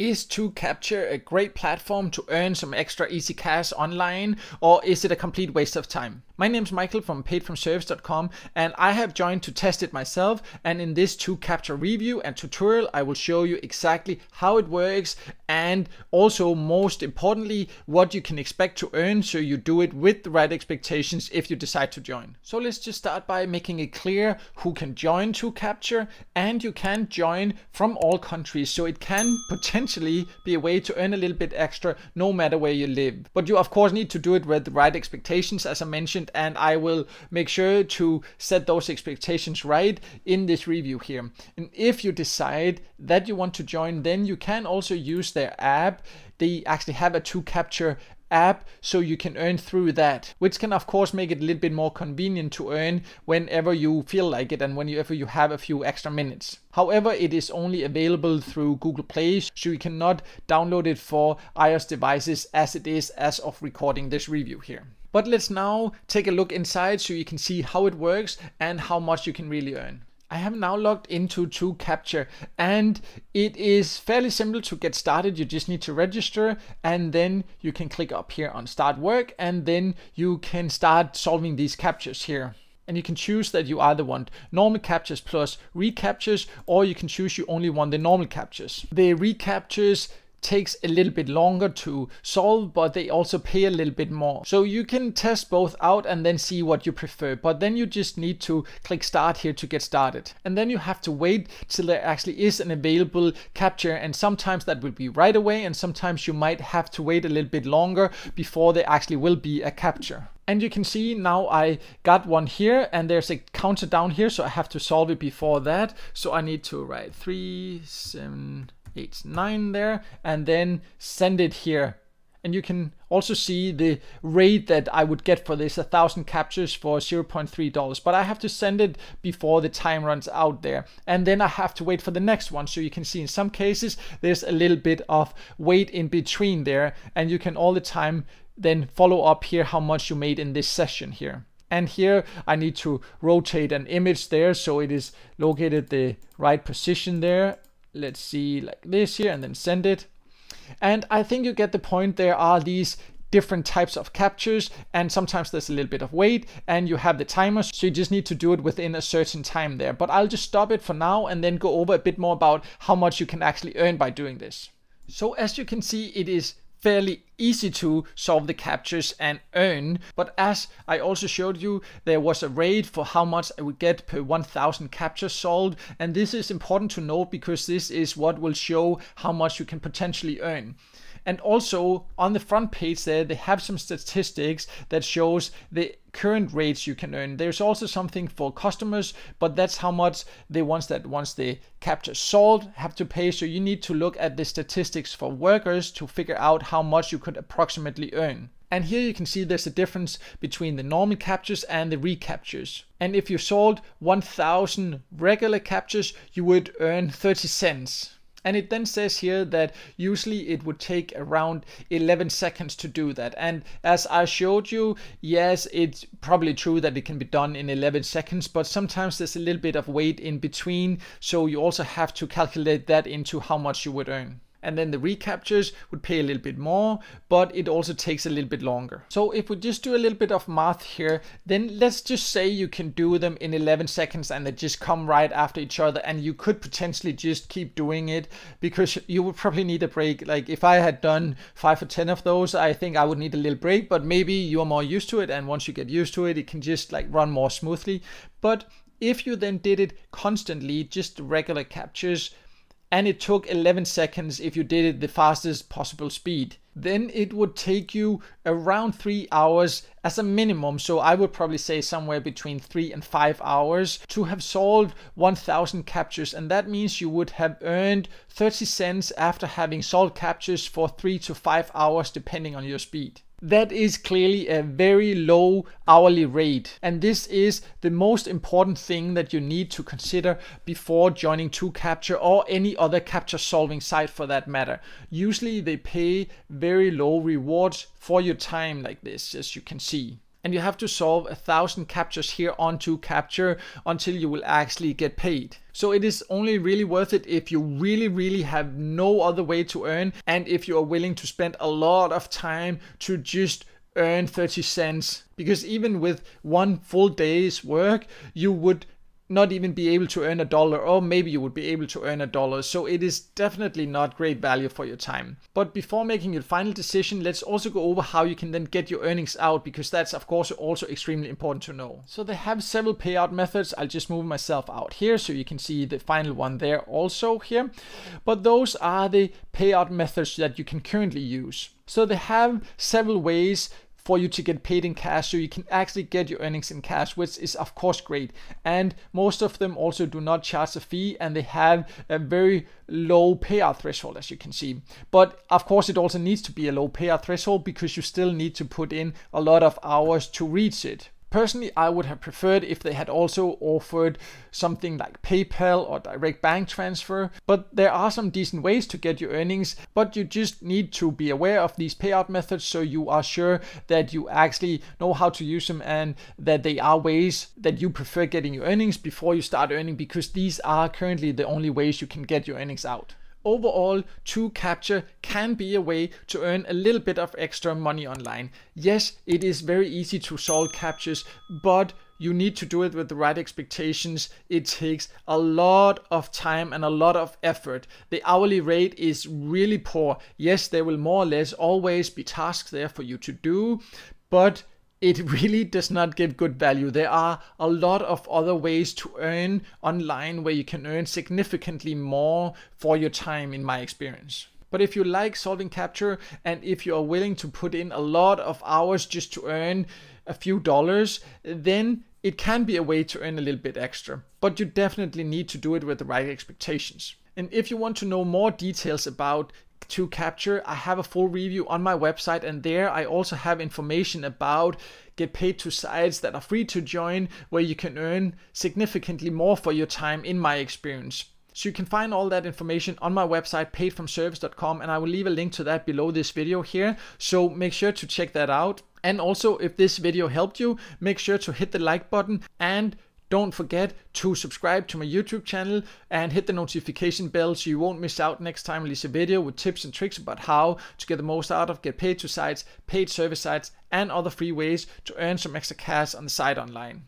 is to capture a great platform to earn some extra easy cash online, or is it a complete waste of time? My name is Michael from paidfromservice.com, and I have joined to test it myself. And in this to capture review and tutorial, I will show you exactly how it works, and also most importantly, what you can expect to earn so you do it with the right expectations if you decide to join. So let's just start by making it clear who can join to capture, and you can join from all countries, so it can potentially potentially be a way to earn a little bit extra no matter where you live. But you of course need to do it with the right expectations as I mentioned and I will make sure to set those expectations right in this review here. And if you decide that you want to join then you can also use their app. They actually have a two capture app so you can earn through that, which can of course make it a little bit more convenient to earn whenever you feel like it and whenever you have a few extra minutes. However, it is only available through Google Play, so you cannot download it for iOS devices as it is as of recording this review here. But let's now take a look inside so you can see how it works and how much you can really earn. I have now logged into to Capture and it is fairly simple to get started. You just need to register and then you can click up here on start work and then you can start solving these captures here and you can choose that you either want normal captures plus recaptures or you can choose you only want the normal captures. The recaptures takes a little bit longer to solve, but they also pay a little bit more. So you can test both out and then see what you prefer, but then you just need to click start here to get started. And then you have to wait till there actually is an available capture and sometimes that will be right away and sometimes you might have to wait a little bit longer before there actually will be a capture. And you can see now I got one here and there's a counter down here, so I have to solve it before that. So I need to write three, seven, eight, nine there, and then send it here. And you can also see the rate that I would get for this, a thousand captures for $0.3. But I have to send it before the time runs out there. And then I have to wait for the next one. So you can see in some cases, there's a little bit of wait in between there. And you can all the time then follow up here how much you made in this session here. And here I need to rotate an image there so it is located the right position there let's see, like this here, and then send it. And I think you get the point. There are these different types of captures and sometimes there's a little bit of wait and you have the timer so you just need to do it within a certain time there but I'll just stop it for now and then go over a bit more about how much you can actually earn by doing this. So as you can see it is fairly easy to solve the captures and earn. But as I also showed you, there was a rate for how much I would get per 1000 captures sold. And this is important to note because this is what will show how much you can potentially earn. And also on the front page there, they have some statistics that shows the current rates you can earn. There's also something for customers, but that's how much the ones that once they capture sold have to pay. So you need to look at the statistics for workers to figure out how much you could approximately earn. And here you can see there's a difference between the normal captures and the recaptures. And if you sold 1000 regular captures, you would earn 30 cents. And it then says here that usually it would take around 11 seconds to do that. And as I showed you, yes, it's probably true that it can be done in 11 seconds, but sometimes there's a little bit of wait in between. So you also have to calculate that into how much you would earn and then the recaptures would pay a little bit more, but it also takes a little bit longer. So if we just do a little bit of math here, then let's just say you can do them in 11 seconds and they just come right after each other and you could potentially just keep doing it because you would probably need a break. Like if I had done five or 10 of those, I think I would need a little break, but maybe you are more used to it and once you get used to it, it can just like run more smoothly. But if you then did it constantly, just regular captures, and it took 11 seconds if you did it the fastest possible speed. Then it would take you around 3 hours as a minimum, so I would probably say somewhere between 3 and 5 hours to have solved 1000 captures and that means you would have earned 30 cents after having solved captures for 3 to 5 hours depending on your speed. That is clearly a very low hourly rate. And this is the most important thing that you need to consider before joining to capture or any other capture solving site for that matter. Usually they pay very low rewards for your time like this, as you can see and you have to solve a thousand captures here onto capture until you will actually get paid. So it is only really worth it if you really, really have no other way to earn and if you are willing to spend a lot of time to just earn 30 cents because even with one full day's work you would not even be able to earn a dollar or maybe you would be able to earn a dollar so it is definitely not great value for your time but before making your final decision let's also go over how you can then get your earnings out because that's of course also extremely important to know so they have several payout methods i'll just move myself out here so you can see the final one there also here but those are the payout methods that you can currently use so they have several ways for you to get paid in cash so you can actually get your earnings in cash which is of course great and most of them also do not charge a fee and they have a very low payout threshold as you can see but of course it also needs to be a low payout threshold because you still need to put in a lot of hours to reach it Personally, I would have preferred if they had also offered something like PayPal or direct bank transfer, but there are some decent ways to get your earnings, but you just need to be aware of these payout methods so you are sure that you actually know how to use them and that they are ways that you prefer getting your earnings before you start earning because these are currently the only ways you can get your earnings out. Overall, True Capture can be a way to earn a little bit of extra money online. Yes, it is very easy to solve captures, but you need to do it with the right expectations. It takes a lot of time and a lot of effort. The hourly rate is really poor. Yes, there will more or less always be tasks there for you to do, but it really does not give good value. There are a lot of other ways to earn online where you can earn significantly more for your time, in my experience. But if you like solving capture and if you are willing to put in a lot of hours just to earn a few dollars, then it can be a way to earn a little bit extra. But you definitely need to do it with the right expectations. And if you want to know more details about to capture i have a full review on my website and there i also have information about get paid to sites that are free to join where you can earn significantly more for your time in my experience so you can find all that information on my website paidfromservice.com and i will leave a link to that below this video here so make sure to check that out and also if this video helped you make sure to hit the like button and don't forget to subscribe to my YouTube channel and hit the notification bell so you won't miss out next time I release a video with tips and tricks about how to get the most out of get paid to sites, paid service sites, and other free ways to earn some extra cash on the side online.